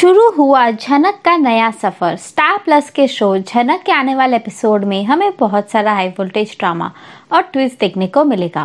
शुरू हुआ झनक का नया सफ़र स्टार प्लस के शो झनक के आने वाले एपिसोड में हमें बहुत सारा हाई वोल्टेज ड्रामा और ट्विस्ट देखने को मिलेगा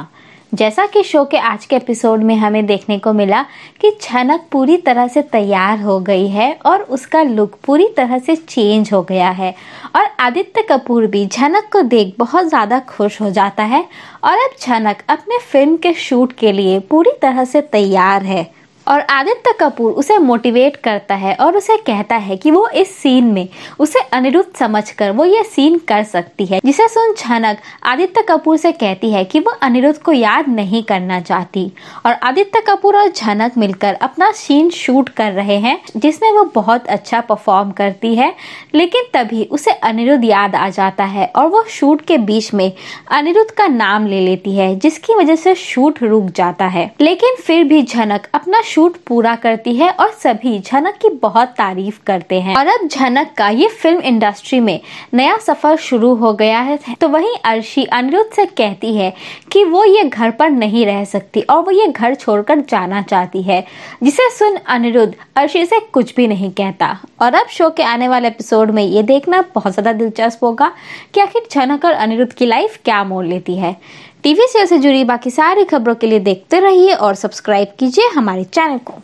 जैसा कि शो के आज के एपिसोड में हमें देखने को मिला कि झनक पूरी तरह से तैयार हो गई है और उसका लुक पूरी तरह से चेंज हो गया है और आदित्य कपूर भी झनक को देख बहुत ज़्यादा खुश हो जाता है और अब झनक अपने फिल्म के शूट के लिए पूरी तरह से तैयार है और आदित्य कपूर उसे मोटिवेट करता है और उसे कहता है कि वो इस सीन में उसे अनिरुद्ध समझकर वो ये सीन कर सकती है जिसे सुन छनक आदित्य कपूर से कहती है कि वो अनिरुद्ध को याद नहीं करना चाहती और आदित्य कपूर और झनक मिलकर अपना सीन शूट कर रहे हैं जिसमें वो बहुत अच्छा परफॉर्म करती है लेकिन तभी उसे अनिरुद्ध याद आ जाता है और वो शूट के बीच में अनिरुद्ध का नाम ले लेती है जिसकी वजह से शूट रुक जाता है लेकिन फिर भी झनक अपना शूट पूरा करती है और सभी झनक की बहुत तारीफ करते हैं और अब झनक का ये फिल्म इंडस्ट्री में नया सफर शुरू हो गया है तो वहीं अर्शी अनिरुद्ध से कहती है कि वो ये घर पर नहीं रह सकती और वो ये घर छोड़कर जाना चाहती है जिसे सुन अनिरुद्ध अर्शी से कुछ भी नहीं कहता और अब शो के आने वाले एपिसोड में ये देखना बहुत ज़्यादा दिलचस्प होगा कि आखिर झनक और अनिरुद्ध की लाइफ क्या मोड़ लेती है टीवी सेल से जुड़ी बाकी सारी खबरों के लिए देखते रहिए और सब्सक्राइब कीजिए हमारे चैनल को